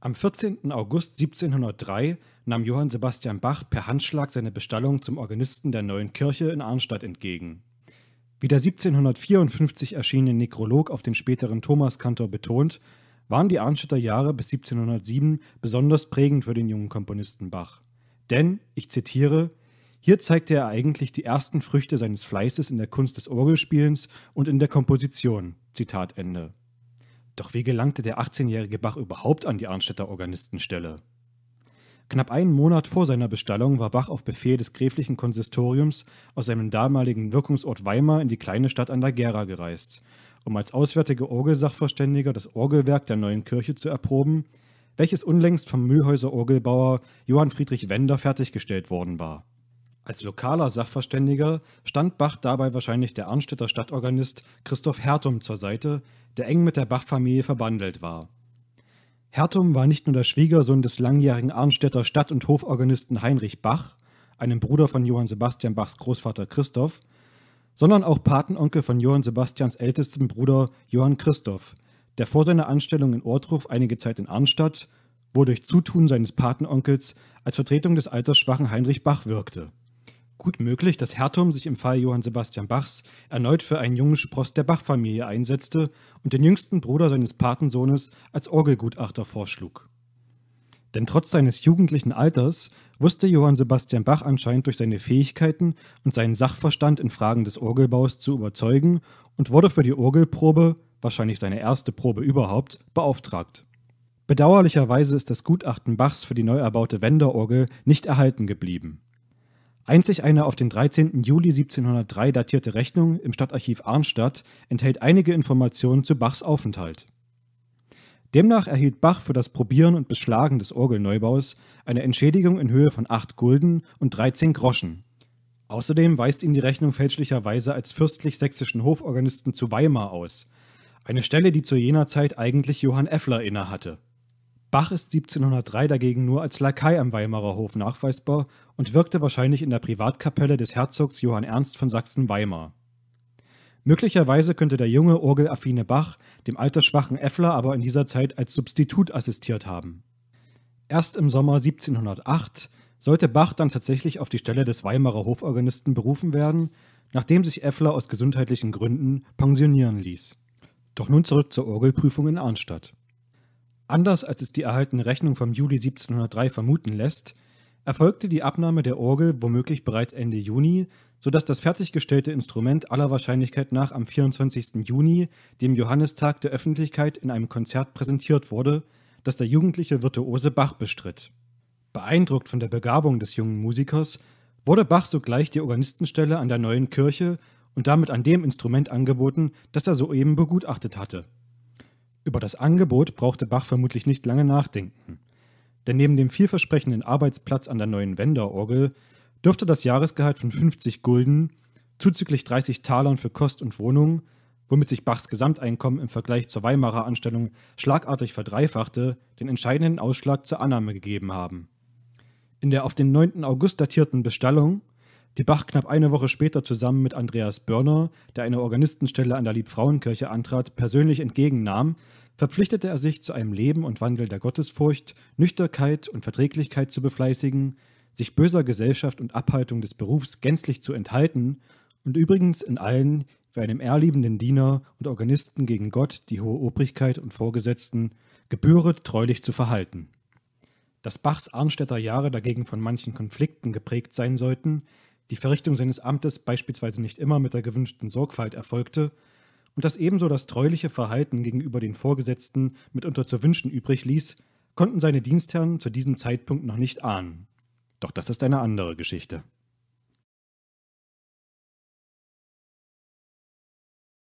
Am 14. August 1703 nahm Johann Sebastian Bach per Handschlag seine Bestallung zum Organisten der neuen Kirche in Arnstadt entgegen. Wie der 1754 erschienene Nekrolog auf den späteren Thomaskantor betont, waren die Arnstädter Jahre bis 1707 besonders prägend für den jungen Komponisten Bach. Denn, ich zitiere, hier zeigte er eigentlich die ersten Früchte seines Fleißes in der Kunst des Orgelspielens und in der Komposition. Zitat Ende. Doch wie gelangte der 18-jährige Bach überhaupt an die Arnstädter Organistenstelle? Knapp einen Monat vor seiner Bestallung war Bach auf Befehl des gräflichen Konsistoriums aus seinem damaligen Wirkungsort Weimar in die kleine Stadt an der Gera gereist, um als auswärtiger Orgelsachverständiger das Orgelwerk der neuen Kirche zu erproben, welches unlängst vom Mühlhäuser Orgelbauer Johann Friedrich Wender fertiggestellt worden war. Als lokaler Sachverständiger stand Bach dabei wahrscheinlich der Arnstädter Stadtorganist Christoph Hertum zur Seite, der eng mit der Bach-Familie verbandelt war. Hertum war nicht nur der Schwiegersohn des langjährigen Arnstädter Stadt- und Hoforganisten Heinrich Bach, einem Bruder von Johann Sebastian Bachs Großvater Christoph, sondern auch Patenonkel von Johann Sebastians ältestem Bruder Johann Christoph, der vor seiner Anstellung in Ortruf einige Zeit in Arnstadt, wo durch Zutun seines Patenonkels als Vertretung des altersschwachen Heinrich Bach wirkte gut möglich, dass Hertum sich im Fall Johann Sebastian Bachs erneut für einen jungen Spross der Bach-Familie einsetzte und den jüngsten Bruder seines Patensohnes als Orgelgutachter vorschlug. Denn trotz seines jugendlichen Alters wusste Johann Sebastian Bach anscheinend durch seine Fähigkeiten und seinen Sachverstand in Fragen des Orgelbaus zu überzeugen und wurde für die Orgelprobe, wahrscheinlich seine erste Probe überhaupt, beauftragt. Bedauerlicherweise ist das Gutachten Bachs für die neu erbaute Wenderorgel nicht erhalten geblieben. Einzig eine auf den 13. Juli 1703 datierte Rechnung im Stadtarchiv Arnstadt enthält einige Informationen zu Bachs Aufenthalt. Demnach erhielt Bach für das Probieren und Beschlagen des Orgelneubaus eine Entschädigung in Höhe von 8 Gulden und 13 Groschen. Außerdem weist ihn die Rechnung fälschlicherweise als fürstlich-sächsischen Hoforganisten zu Weimar aus, eine Stelle, die zu jener Zeit eigentlich Johann Effler innehatte. Bach ist 1703 dagegen nur als Lakai am Weimarer Hof nachweisbar und wirkte wahrscheinlich in der Privatkapelle des Herzogs Johann Ernst von Sachsen-Weimar. Möglicherweise könnte der junge, orgelaffine Bach dem altersschwachen Effler aber in dieser Zeit als Substitut assistiert haben. Erst im Sommer 1708 sollte Bach dann tatsächlich auf die Stelle des Weimarer Hoforganisten berufen werden, nachdem sich Effler aus gesundheitlichen Gründen pensionieren ließ. Doch nun zurück zur Orgelprüfung in Arnstadt. Anders als es die erhaltene Rechnung vom Juli 1703 vermuten lässt, erfolgte die Abnahme der Orgel womöglich bereits Ende Juni, sodass das fertiggestellte Instrument aller Wahrscheinlichkeit nach am 24. Juni, dem Johannistag der Öffentlichkeit, in einem Konzert präsentiert wurde, das der jugendliche Virtuose Bach bestritt. Beeindruckt von der Begabung des jungen Musikers, wurde Bach sogleich die Organistenstelle an der neuen Kirche und damit an dem Instrument angeboten, das er soeben begutachtet hatte. Über das Angebot brauchte Bach vermutlich nicht lange nachdenken. Denn neben dem vielversprechenden Arbeitsplatz an der neuen Wenderorgel dürfte das Jahresgehalt von 50 Gulden, zuzüglich 30 Talern für Kost und Wohnung, womit sich Bachs Gesamteinkommen im Vergleich zur Weimarer Anstellung schlagartig verdreifachte, den entscheidenden Ausschlag zur Annahme gegeben haben. In der auf den 9. August datierten Bestallung die Bach knapp eine Woche später zusammen mit Andreas Börner, der eine Organistenstelle an der Liebfrauenkirche antrat, persönlich entgegennahm, verpflichtete er sich zu einem Leben und Wandel der Gottesfurcht, Nüchterkeit und Verträglichkeit zu befleißigen, sich böser Gesellschaft und Abhaltung des Berufs gänzlich zu enthalten und übrigens in allen, wie einem ehrliebenden Diener und Organisten gegen Gott, die hohe Obrigkeit und Vorgesetzten, gebühret treulich zu verhalten. Dass Bachs Arnstädter Jahre dagegen von manchen Konflikten geprägt sein sollten, die Verrichtung seines Amtes beispielsweise nicht immer mit der gewünschten Sorgfalt erfolgte und dass ebenso das treuliche Verhalten gegenüber den Vorgesetzten mitunter zu wünschen übrig ließ, konnten seine Dienstherren zu diesem Zeitpunkt noch nicht ahnen. Doch das ist eine andere Geschichte.